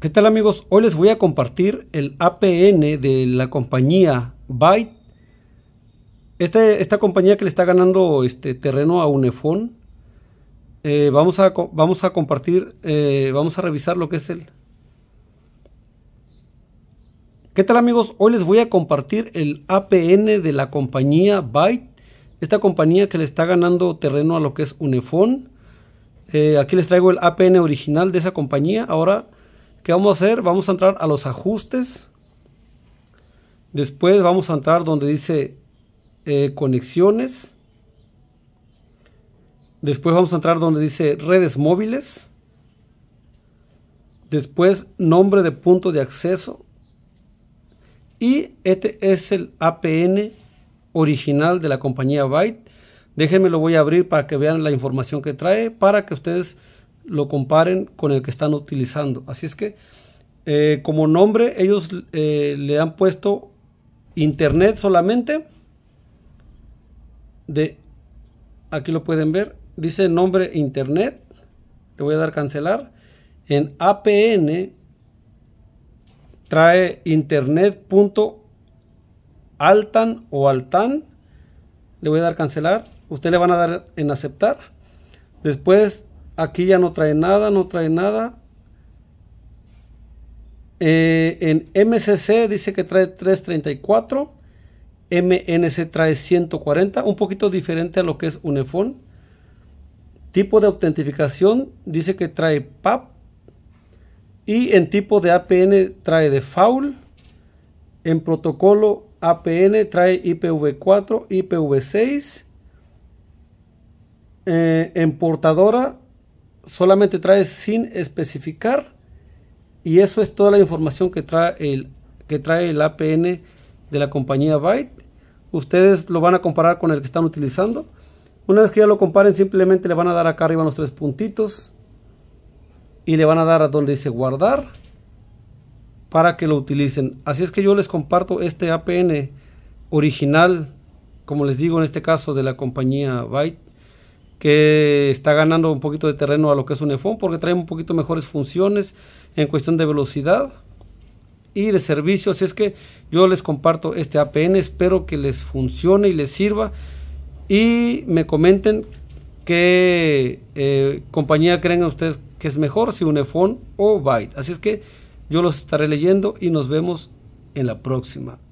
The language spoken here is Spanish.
¿Qué tal amigos? Hoy les voy a compartir el APN de la compañía Byte. Este, esta compañía que le está ganando este terreno a Unifone. Eh, vamos, a, vamos, a, compartir, eh, vamos a revisar lo que es el... ¿Qué tal amigos? Hoy les voy a compartir el APN de la compañía Byte. Esta compañía que le está ganando terreno a lo que es Unifone. Eh, aquí les traigo el APN original de esa compañía. Ahora ¿Qué vamos a hacer? Vamos a entrar a los ajustes. Después vamos a entrar donde dice eh, conexiones. Después vamos a entrar donde dice redes móviles. Después nombre de punto de acceso. Y este es el APN original de la compañía Byte. Déjenme lo voy a abrir para que vean la información que trae, para que ustedes lo comparen con el que están utilizando. Así es que eh, como nombre ellos eh, le han puesto internet solamente de aquí lo pueden ver dice nombre internet le voy a dar cancelar en apn trae internet altan o altan le voy a dar cancelar usted le van a dar en aceptar después Aquí ya no trae nada, no trae nada. Eh, en MCC dice que trae 334. MNC trae 140. Un poquito diferente a lo que es UNEFON. Tipo de autentificación dice que trae PAP. Y en tipo de APN trae default, En protocolo APN trae IPv4, IPv6. Eh, en portadora solamente trae sin especificar y eso es toda la información que trae el, que trae el APN de la compañía Byte. Ustedes lo van a comparar con el que están utilizando. Una vez que ya lo comparen, simplemente le van a dar acá arriba los tres puntitos y le van a dar a donde dice guardar para que lo utilicen. Así es que yo les comparto este APN original, como les digo en este caso de la compañía Byte que está ganando un poquito de terreno a lo que es un iphone porque trae un poquito mejores funciones en cuestión de velocidad y de servicio. Así es que yo les comparto este APN, espero que les funcione y les sirva y me comenten qué eh, compañía creen ustedes que es mejor, si un iphone o Byte. Así es que yo los estaré leyendo y nos vemos en la próxima.